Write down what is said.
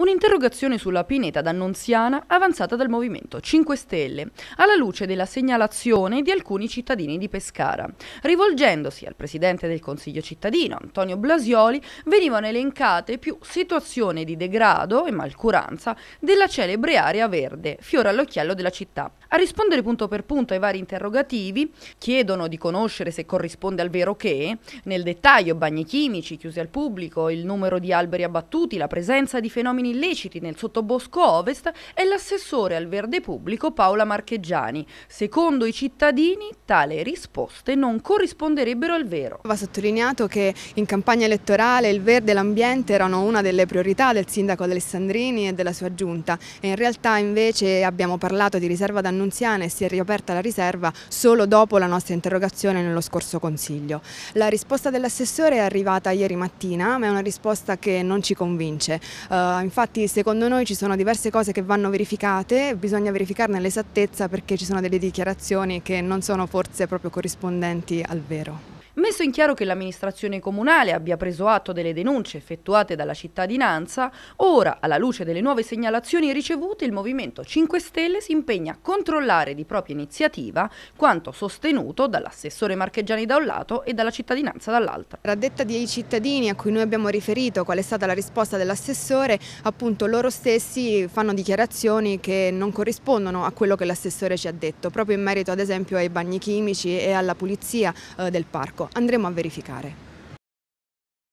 Un'interrogazione sulla pineta d'Annunziana avanzata dal Movimento 5 Stelle alla luce della segnalazione di alcuni cittadini di Pescara. Rivolgendosi al Presidente del Consiglio cittadino, Antonio Blasioli, venivano elencate più situazioni di degrado e malcuranza della celebre area verde, fiore all'occhiello della città. A rispondere punto per punto ai vari interrogativi, chiedono di conoscere se corrisponde al vero che, nel dettaglio bagni chimici chiusi al pubblico, il numero di alberi abbattuti, la presenza di fenomeni beni illeciti nel sottobosco ovest è l'assessore al verde pubblico Paola Marcheggiani. Secondo i cittadini tale risposte non corrisponderebbero al vero. Va sottolineato che in campagna elettorale il verde e l'ambiente erano una delle priorità del sindaco Alessandrini e della sua giunta e in realtà invece abbiamo parlato di riserva d'Annunziana e si è riaperta la riserva solo dopo la nostra interrogazione nello scorso Consiglio. La risposta dell'assessore è arrivata ieri mattina ma è una risposta che non ci convince. Uh, infatti secondo noi ci sono diverse cose che vanno verificate, bisogna verificarne l'esattezza perché ci sono delle dichiarazioni che non sono forse proprio corrispondenti al vero. Messo in chiaro che l'amministrazione comunale abbia preso atto delle denunce effettuate dalla cittadinanza, ora, alla luce delle nuove segnalazioni ricevute, il Movimento 5 Stelle si impegna a controllare di propria iniziativa quanto sostenuto dall'assessore Marcheggiani da un lato e dalla cittadinanza dall'altra. Raddetta dei cittadini a cui noi abbiamo riferito qual è stata la risposta dell'assessore, appunto loro stessi fanno dichiarazioni che non corrispondono a quello che l'assessore ci ha detto, proprio in merito ad esempio ai bagni chimici e alla pulizia eh, del parco andremo a verificare.